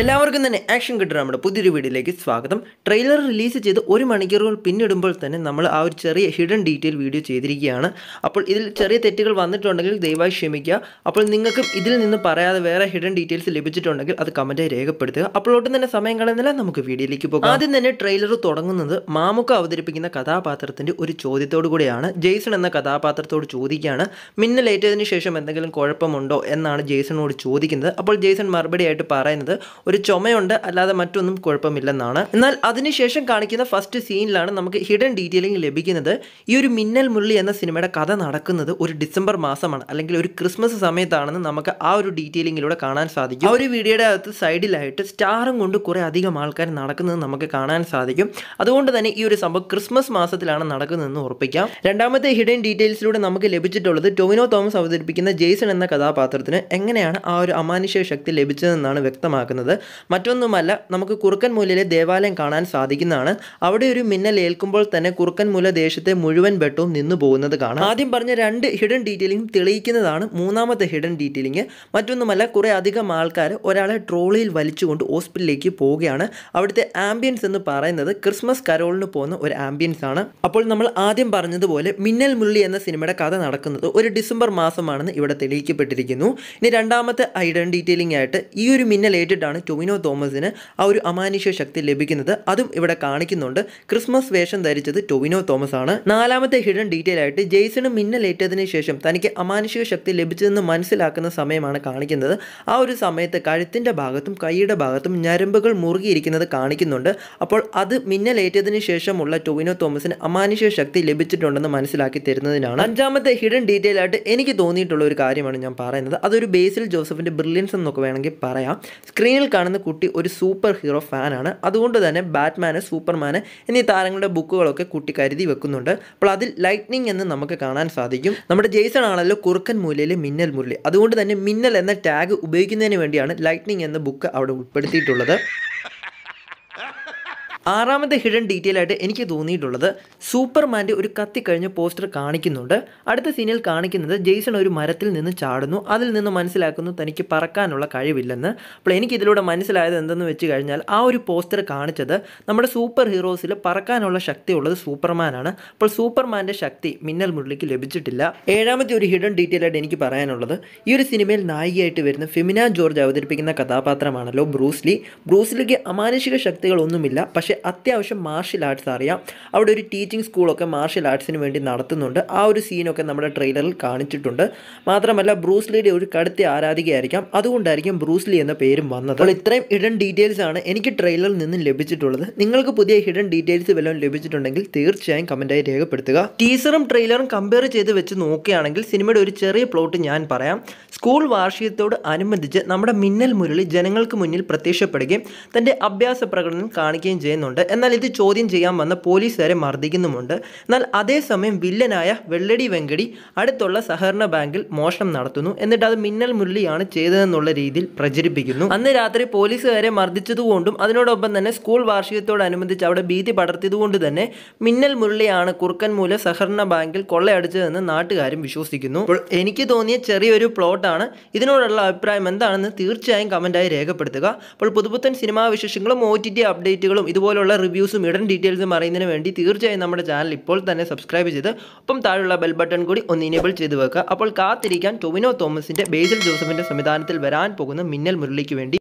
എല്ലാവർക്കും തന്നെ ആക്ഷൻ കിട്ടുന്ന നമ്മുടെ പുതിയൊരു വീഡിയോയിലേക്ക് സ്വാഗതം ട്രെയിലർ റിലീസ് ചെയ്ത് ഒരു മണിക്കൂറുകൾ പിന്നിടുമ്പോൾ തന്നെ നമ്മൾ ആ ഒരു ചെറിയ ഹിഡൻ ഡീറ്റെയിൽ വീഡിയോ ചെയ്തിരിക്കുകയാണ് അപ്പോൾ ഇതിൽ ചെറിയ തെറ്റുകൾ വന്നിട്ടുണ്ടെങ്കിൽ ദയവായി ക്ഷമിക്കുക അപ്പോൾ നിങ്ങൾക്കും ഇതിൽ നിന്ന് പറയാതെ വേറെ ഹിഡൻ ഡീറ്റെയിൽസ് ലഭിച്ചിട്ടുണ്ടെങ്കിൽ അത് കമൻറ്റായി രേഖപ്പെടുത്തുക അപ്പോൾ ഒട്ടും തന്നെ സമയം കളയുന്നില്ല നമുക്ക് വീഡിയോയിലേക്ക് പോകാം ആദ്യം തന്നെ ട്രെയിലർ തുടങ്ങുന്നത് മാമുക്ക അവതരിപ്പിക്കുന്ന കഥാപാത്രത്തിൻ്റെ ഒരു ചോദ്യത്തോടു കൂടിയാണ് ജെയ്സൺ എന്ന കഥാപാത്രത്തോട് ചോദിക്കുകയാണ് മിന്നലേറ്റതിന് ശേഷം എന്തെങ്കിലും കുഴപ്പമുണ്ടോ എന്നാണ് ജെയ്സണോട് ചോദിക്കുന്നത് അപ്പോൾ ജെയ്സൺ മറുപടിയായിട്ട് പറയുന്നത് ഒരു ചുമയുണ്ട് അല്ലാതെ മറ്റൊന്നും കുഴപ്പമില്ലെന്നാണ് എന്നാൽ അതിനുശേഷം കാണിക്കുന്ന ഫസ്റ്റ് സീനിലാണ് നമുക്ക് ഹിഡൻ ഡീറ്റെയിലിംഗ് ലഭിക്കുന്നത് ഈ ഒരു മിന്നൽ മുരളി എന്ന സിനിമയുടെ കഥ നടക്കുന്നത് ഒരു ഡിസംബർ മാസമാണ് അല്ലെങ്കിൽ ഒരു ക്രിസ്മസ് സമയത്താണെന്ന് നമുക്ക് ആ ഒരു ഡീറ്റെയിലിംഗിലൂടെ കാണാൻ സാധിക്കും ആ ഒരു വീഡിയോയുടെ അകത്ത് സൈഡിലായിട്ട് സ്റ്റാറും കൊണ്ട് കുറേ അധികം ആൾക്കാർ നടക്കുന്നത് നമുക്ക് കാണാൻ സാധിക്കും അതുകൊണ്ട് തന്നെ ഈ ഒരു സംഭവം ക്രിസ്മസ് മാസത്തിലാണ് നടക്കുന്നതെന്ന് ഉറപ്പിക്കാം രണ്ടാമത്തെ ഹിഡൻ ഡീറ്റെയിൽസിലൂടെ നമുക്ക് ലഭിച്ചിട്ടുള്ളത് ടൊവിനോ തോമസ് അവതരിപ്പിക്കുന്ന ജെയ്സൺ എന്ന കഥാപാത്രത്തിന് എങ്ങനെയാണ് ആ ഒരു അമാനുഷ്യ ശക്തി ലഭിച്ചതെന്നാണ് വ്യക്തമാക്കുന്നത് മറ്റൊന്നുമല്ല നമുക്ക് കുറുക്കൻമൂലയിലെ ദേവാലയം കാണാൻ സാധിക്കുന്നതാണ് അവിടെ ഒരു മിന്നൽ ഏൽക്കുമ്പോൾ തന്നെ കുറുക്കൻമൂല ദേശത്തെ മുഴുവൻ ബെട്ടവും നിന്നു പോകുന്നത് കാണാം ആദ്യം പറഞ്ഞ രണ്ട് ഹിഡൻ ഡീറ്റെയിലിംഗ് തെളിയിക്കുന്നതാണ് മൂന്നാമത്തെ ഹിഡൻ ഡീറ്റെയിലിംഗ് മറ്റൊന്നുമല്ല കുറേ അധികം ആൾക്കാർ ഒരാളെ ട്രോളിയിൽ വലിച്ചുകൊണ്ട് ഹോസ്പിറ്റലിലേക്ക് പോവുകയാണ് അവിടുത്തെ ആംബിയൻസ് എന്ന് പറയുന്നത് ക്രിസ്മസ് കരോളിന് പോകുന്ന ഒരു ആംബിയൻസ് ആണ് അപ്പോൾ നമ്മൾ ആദ്യം പറഞ്ഞതുപോലെ മിന്നൽ മുള്ളി എന്ന സിനിമയുടെ കഥ നടക്കുന്നത് ഒരു ഡിസംബർ മാസമാണെന്ന് ഇവിടെ തെളിയിക്കപ്പെട്ടിരിക്കുന്നു ഇനി രണ്ടാമത്തെ ഐഡൻ ഡീറ്റെയിലിംഗ് ആയിട്ട് ഈ ഒരു മിന്നൽ ഏറ്റിട്ടാണ് ടൊമിനോ തോമസിന് ആ ഒരു അമാനുഷ്യ ശക്തി ലഭിക്കുന്നത് അതും ഇവിടെ കാണിക്കുന്നുണ്ട് ക്രിസ്മസ് വേഷം ധരിച്ചത് ടൊവിനോ തോമസ് ആണ് നാലാമത്തെ ഹിഡൻ ഡീറ്റെയിൽ ആയിട്ട് ജെയ്സണ് മിന്നലേറ്റതിനു ശേഷം തനിക്ക് അമാനുഷിക ശക്തി ലഭിച്ചതെന്ന് മനസ്സിലാക്കുന്ന സമയമാണ് കാണിക്കുന്നത് ആ ഒരു സമയത്ത് കഴുത്തിൻ്റെ ഭാഗത്തും കൈയുടെ ഭാഗത്തും ഞരമ്പുകൾ മുറുകിയിരിക്കുന്നത് കാണിക്കുന്നുണ്ട് അപ്പോൾ അത് മിന്നലേറ്റതിനു ശേഷമുള്ള ടൊവിനോ തോമസിന് അമാനുഷിക ശക്തി ലഭിച്ചിട്ടുണ്ടെന്ന് മനസ്സിലാക്കി തരുന്നതിനാണ് അഞ്ചാമത്തെ ഹിഡൻ ഡീറ്റെയിൽ ആയിട്ട് എനിക്ക് തോന്നിയിട്ടുള്ള ഒരു കാര്യമാണ് ഞാൻ പറയുന്നത് അതൊരു ബേസിൽ ജോസഫിൻ്റെ ബ്രില്യൻസ് എന്നൊക്കെ വേണമെങ്കിൽ പറയാം സ്ക്രീനിൽ കാണുന്ന കുട്ടി ഒരു സൂപ്പർ ഹീറോ ഫാനാണ് അതുകൊണ്ട് തന്നെ ബാറ്റ്മാന് സൂപ്പർമാന് എന്നീ താരങ്ങളുടെ ബുക്കുകളൊക്കെ കുട്ടി കരുതി വെക്കുന്നുണ്ട് അപ്പോൾ അതിൽ ലൈറ്റ്നിങ് എന്ന് നമുക്ക് കാണാൻ സാധിക്കും നമ്മുടെ ജെയ്സൺ ആണല്ലോ കുറുക്കൻ മൂലയിലെ മിന്നൽ മുരളി അതുകൊണ്ട് തന്നെ മിന്നൽ എന്ന ടാഗ് ഉപയോഗിക്കുന്നതിന് വേണ്ടിയാണ് ലൈറ്റ്നിങ് എന്ന ബുക്ക് അവിടെ ഉൾപ്പെടുത്തിയിട്ടുള്ളത് ആറാമത്തെ ഹിഡൻ ഡീറ്റെയിൽ ആയിട്ട് എനിക്ക് തോന്നിയിട്ടുള്ളത് സൂപ്പർമാൻ്റെ ഒരു കത്തി കഴിഞ്ഞ പോസ്റ്റർ കാണിക്കുന്നുണ്ട് അടുത്ത സീനിൽ കാണിക്കുന്നത് ജെയ്സൺ ഒരു മരത്തിൽ നിന്ന് ചാടുന്നു അതിൽ നിന്ന് മനസ്സിലാക്കുന്നു തനിക്ക് പറക്കാനുള്ള കഴിവില്ലെന്ന് അപ്പോൾ ഇതിലൂടെ മനസ്സിലായത് എന്തെന്ന് വെച്ച് കഴിഞ്ഞാൽ ആ ഒരു പോസ്റ്റർ കാണിച്ചത് നമ്മുടെ സൂപ്പർ ഹീറോസിൽ പറക്കാനുള്ള ശക്തിയുള്ളത് സൂപ്പർമാനാണ് അപ്പോൾ സൂപ്പർമാൻ്റെ ശക്തി മിന്നൽ മുരളിക്ക് ലഭിച്ചിട്ടില്ല ഏഴാമത്തെ ഒരു ഹിഡൻ ഡീറ്റെയിൽ ആയിട്ട് എനിക്ക് പറയാനുള്ളത് ഈ ഒരു സിനിമയിൽ നായികയായിട്ട് വരുന്ന ഫെമിന ജോർജ് അവതരിപ്പിക്കുന്ന കഥാപാത്രമാണല്ലോ ബ്രൂസ്ലി ബ്രൂസ്ലിക്ക് അമാനുഷിക ശക്തികളൊന്നുമില്ല പക്ഷേ അത്യാവശ്യം മാർഷ്യൽ ആർട്സ് അറിയാം അവിടെ ഒരു ടീച്ചിങ് സ്കൂളൊക്കെ മാർഷ്യൽ ആർട്സിന് വേണ്ടി നടത്തുന്നുണ്ട് ആ ഒരു സീനൊക്കെ നമ്മുടെ ട്രെയിലറിൽ കാണിച്ചിട്ടുണ്ട് മാത്രമല്ല ബ്രൂസ്ലിയുടെ ഒരു കടുത്ത ആരാധികയായിരിക്കാം അതുകൊണ്ടായിരിക്കും ബ്രൂസ്ലി എന്ന പേരും വന്നത് അപ്പോൾ ഇത്രയും ഹിഡൻ ഡീറ്റെയിൽസ് ആണ് എനിക്ക് ട്രെയിലറിൽ നിന്നും ലഭിച്ചിട്ടുള്ളത് നിങ്ങൾക്ക് പുതിയ ഹിഡൻ ഡീറ്റെയിൽസ് വല്ലതും ലഭിച്ചിട്ടുണ്ടെങ്കിൽ തീർച്ചയായും കമൻറ്റായി രേഖപ്പെടുത്തുക ടീസറും ട്രെയിലറും കമ്പയർ ചെയ്ത് വെച്ച് നോക്കുകയാണെങ്കിൽ സിനിമയുടെ ഒരു ചെറിയ പ്ലോട്ട് ഞാൻ പറയാം സ്കൂൾ വാർഷികത്തോട് അനുബന്ധിച്ച് നമ്മുടെ മിന്നൽ മുരളി ജനങ്ങൾക്ക് മുന്നിൽ പ്രത്യക്ഷപ്പെടുകയും തൻ്റെ അഭ്യാസ പ്രകടനം കാണിക്കുകയും ചെയ്യുന്നുണ്ട് ചെയ്യുന്നുണ്ട് എന്നാൽ ഇത് ചോദ്യം ചെയ്യാൻ വന്ന പോലീസുകാരെ മർദ്ദിക്കുന്നുമുണ്ട് എന്നാൽ അതേസമയം വില്ലനായ വെള്ളടി വെങ്കടി അടുത്തുള്ള സഹകരണ ബാങ്കിൽ മോഷണം നടത്തുന്നു എന്നിട്ട് അത് മിന്നൽ മുരളിയാണ് ചെയ്തതെന്നുള്ള രീതിയിൽ പ്രചരിപ്പിക്കുന്നു അന്ന് രാത്രി പോലീസുകാരെ മർദ്ദിച്ചതുകൊണ്ടും അതിനോടൊപ്പം തന്നെ സ്കൂൾ വാർഷികത്തോടനുബന്ധിച്ച് അവിടെ ഭീതി പടർത്തിയതുകൊണ്ട് തന്നെ മിന്നൽ മുരളിയാണ് കുറുക്കൻമൂല സഹകരണ ബാങ്കിൽ കൊള്ളയടിച്ചതെന്ന് നാട്ടുകാരും വിശ്വസിക്കുന്നു എനിക്ക് തോന്നിയ ചെറിയൊരു പ്ലോട്ടാണ് ഇതിനോടുള്ള അഭിപ്രായം എന്താണെന്ന് തീർച്ചയായും കമൻറ്റായി രേഖപ്പെടുത്തുക അപ്പോൾ പുതുപുത്തൻ സിനിമാ വിശേഷങ്ങളും ഒ ടി ടി അപ്ഡേറ്റുകളും ഇതുപോലെ ഇതുപോലുള്ള റിവ്യൂസും ഇടൻ ഡീറ്റെയിൽസും അറിയുന്നതിന് വേണ്ടി തീർച്ചയായും നമ്മുടെ ചാനൽ ഇപ്പോൾ തന്നെ സബ്സ്ക്രൈബ് ചെയ്ത് ഒപ്പം താഴെയുള്ള ബെൽ ബട്ടൺ കൂടി ഒന്ന് ഇനേബിൾ ചെയ്ത് വെക്കുക അപ്പോൾ കാത്തിരിക്കാൻ ടൊവിനോ തോമസിൻ്റെ ബേസിൽ ജോസഫിൻ്റെ സംവിധാനത്തിൽ വരാൻ പോകുന്ന മിന്നൽ മുരളിക്ക് വേണ്ടി